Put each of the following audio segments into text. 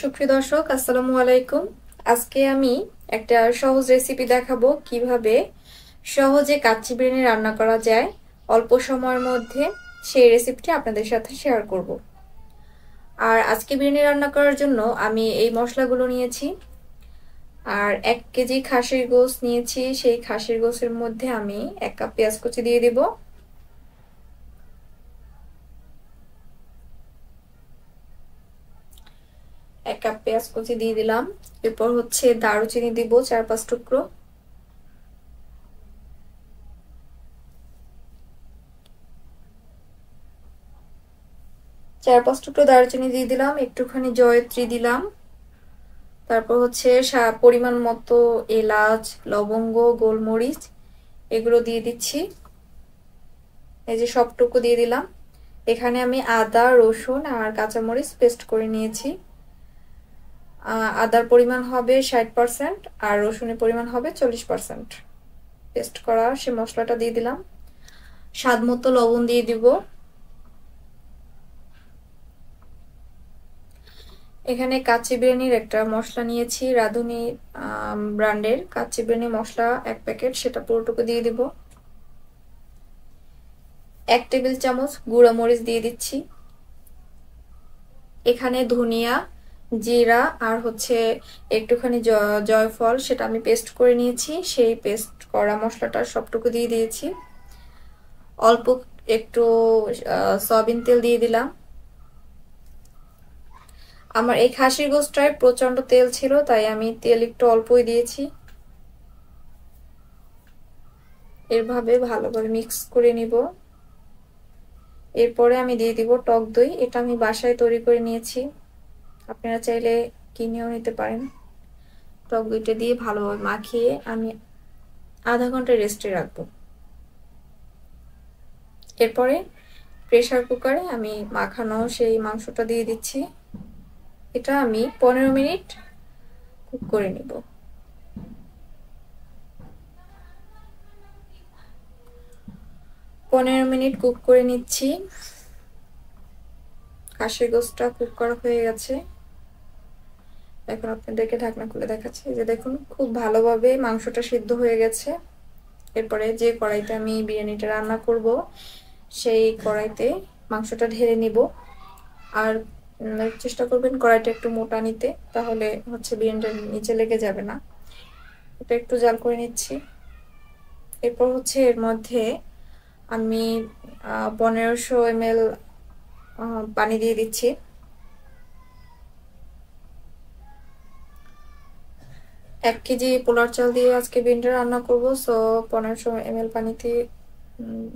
সুপ্রিয় দর্শক আসসালামু আলাইকুম আজকে আমি একটা সহজ রেসিপি দেখাবো কিভাবে সহজে কাচ্চি বিরিয়ানি রান্না করা যায় অল্প সময়ের মধ্যে সেই রেসিপিটি আপনাদের সাথে শেয়ার করব। আর আজকে বিরিয়ানি রান্না করার জন্য আমি এই মশলাগুলো নিয়েছি আর এক কেজি খাসির গোস নিয়েছি সেই খাসির গোসের মধ্যে আমি এক কাপ পেঁয়াজ কুচি দিয়ে দেবো এক কাপ পেঁয়াজ কুচি দিয়ে দিলাম এরপর হচ্ছে দারুচিনি দিব চার পাঁচ টুকরো চার পাঁচ টুকরো দারুচিনি দিয়ে দিলাম একটুখানি জয়ত্রী দিলাম তারপর হচ্ছে পরিমাণ মতো এলাচ লবঙ্গ গোলমরিচ এগুলো দিয়ে দিচ্ছি এই যে সবটুকু দিয়ে দিলাম এখানে আমি আদা রসুন আর কাঁচামরিচ পেস্ট করে নিয়েছি আদার পরিমাণ হবে ষাট পারসেন্ট আর রসুনের পরিমাণ হবে চল্লিশ পারসেন্ট পেস্ট করা সে মশলাটা দিয়ে দিলাম স্বাদ মতো লবণ দিয়ে দিব এখানে কাচ্চি বিরিয়ানির একটা মশলা নিয়েছি রাঁধুনি ব্র্যান্ডের কাচ্চি বিরিয়ানি মশলা এক প্যাকেট সেটা পুরোটুকু দিয়ে দিব এক টেবিল চামচ গুঁড়ো মরিচ দিয়ে দিচ্ছি এখানে ধনিয়া জিরা আর হচ্ছে একটুখানি জয়ফল সেটা আমি পেস্ট করে নিয়েছি সেই পেস্ট করা মশলাটা সবটুকু দিয়ে দিয়েছি অল্প একটু সয়াবিন তেল দিয়ে দিলাম আমার এই খাসির গোস্তায় প্রচন্ড তেল ছিল তাই আমি তেল একটু অল্পই দিয়েছি এরভাবে ভালোভাবে মিক্স করে নিব এরপরে আমি দিয়ে দিব টক দই এটা আমি বাসায় তৈরি করে নিয়েছি আপনারা চাইলে কিনেও নিতে পারেন টক দইটা দিয়ে ভালোভাবে মাখিয়ে আমি আধা ঘন্টা রেস্টে রাখবো এরপরে প্রেশার কুকারে আমি মাখানো সেই মাংসটা দিয়ে দিচ্ছি এটা আমি পনেরো মিনিট কুক করে নিব পনেরো মিনিট কুক করে নিচ্ছি কাশের গোসটা কুক করা হয়ে গেছে এখন আপনাদেরকে ঢাকনা খুলে দেখাচ্ছি যে দেখুন খুব ভালোভাবে মাংসটা সিদ্ধ হয়ে গেছে এরপরে যে কড়াইতে আমি বিরিয়ানিটা রান্না করব সেই কড়াইতে মাংসটা ঢেলে নিব আর চেষ্টা করবেন কড়াইটা একটু মোটা নিতে তাহলে হচ্ছে বিরিয়ানিটা নিচে লেগে যাবে না এটা একটু জাল করে নিচ্ছি এরপর হচ্ছে এর মধ্যে আমি পনেরোশো এম পানি দিয়ে দিচ্ছি এক কেজি পোলার চাল দিয়ে আজকে ভিন্ডি রান্না করব সো পনেরোশো এম এল পানিতে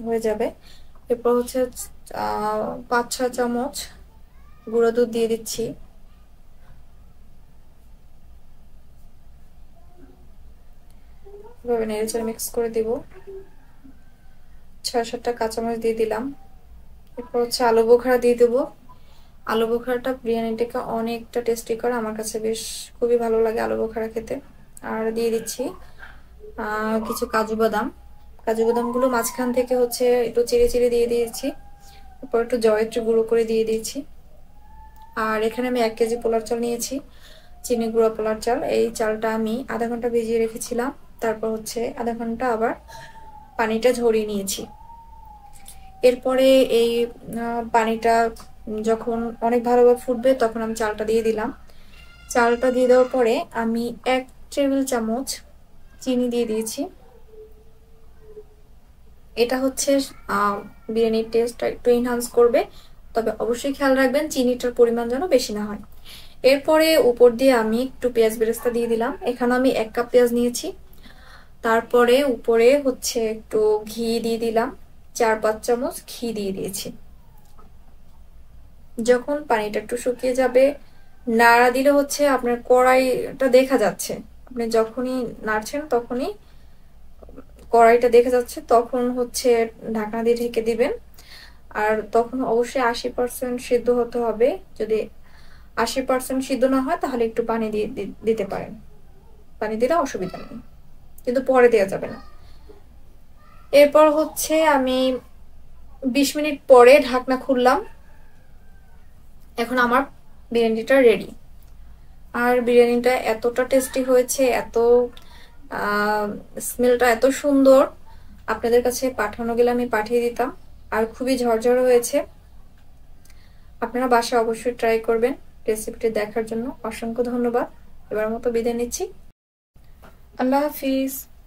হয়ে যাবে এরপর হচ্ছে পাঁচ ছয় চামচ গুঁড়ো দুধ দিয়ে দিচ্ছি এভাবে নেড়েচড়ে মিক্স করে দিব ছয় সাতটা কাঁচামরিচ দিয়ে দিলাম এরপর হচ্ছে আলু বোখারা দিয়ে দেবো আলু বোখারাটা বিরিয়ানিটাকে অনেকটা টেস্টি করে আমার কাছে বেশ খুবই ভালো লাগে আলু বোখারা খেতে আর দিয়ে দিচ্ছি কিছু কাজু বাদাম কাজু গুলো মাঝখান থেকে হচ্ছে একটু চিড়ে চিড়ে দিয়ে দিয়েছি তারপর একটু জয়ত্রী গুঁড়ো করে দিয়ে দিয়েছি আর এখানে আমি এক কেজি পোলার চাল নিয়েছি চিনি গুঁড়ো পোলার চাল এই চালটা আমি আধা ঘন্টা ভিজিয়ে রেখেছিলাম তারপর হচ্ছে আধা ঘন্টা আবার পানিটা ঝরিয়ে নিয়েছি এরপরে এই পানিটা যখন অনেক ভালোভাবে ফুটবে তখন আমি চালটা দিয়ে দিলাম চালটা দিয়ে দেওয়ার পরে আমি এক টেবিল চামচ চিনি দিয়ে দিয়েছি এটা হচ্ছে বিরিয়ানির টেস্টটা একটু এনহান্স করবে তবে অবশ্যই খেয়াল রাখবেন চিনিটার পরিমাণ যেন বেশি না হয় এরপরে উপর দিয়ে আমি একটু পেঁয়াজ বেরেস্তা দিয়ে দিলাম এখানে আমি এক কাপ পেঁয়াজ নিয়েছি তারপরে উপরে হচ্ছে একটু ঘি দিয়ে দিলাম চার পাঁচ চামচ ঘি দিয়ে দিয়েছি যখন পানিটা একটু শুকিয়ে যাবে নাড়া দিলে হচ্ছে আপনার কড়াইটা দেখা যাচ্ছে আপনি যখনই নাড়ছেন তখনই কড়াইটা দেখা যাচ্ছে তখন হচ্ছে ঢাকনা দিয়ে ঢেকে দিবেন আর তখন অবশ্যই আশি পার্সেন্ট সিদ্ধ হতে হবে যদি আশি পার্সেন্ট সিদ্ধ না হয় তাহলে একটু পানি দিয়ে দিতে পারেন পানি দিলে অসুবিধা নেই কিন্তু পরে দেওয়া যাবে না এরপর হচ্ছে আমি বিশ মিনিট পরে ঢাকনা খুললাম এখন আমার বিরিয়ানিটা রেডি আর বিরিয়ানিটা এতটা টেস্টি হয়েছে এত স্মেলটা এত সুন্দর আপনাদের কাছে পাঠানো গেলে আমি পাঠিয়ে দিতাম আর খুবই ঝরঝর হয়েছে আপনারা বাসা অবশ্যই ট্রাই করবেন রেসিপিটি দেখার জন্য অসংখ্য ধন্যবাদ এবার মতো বিদায় নিচ্ছি আল্লাহ হাফিজ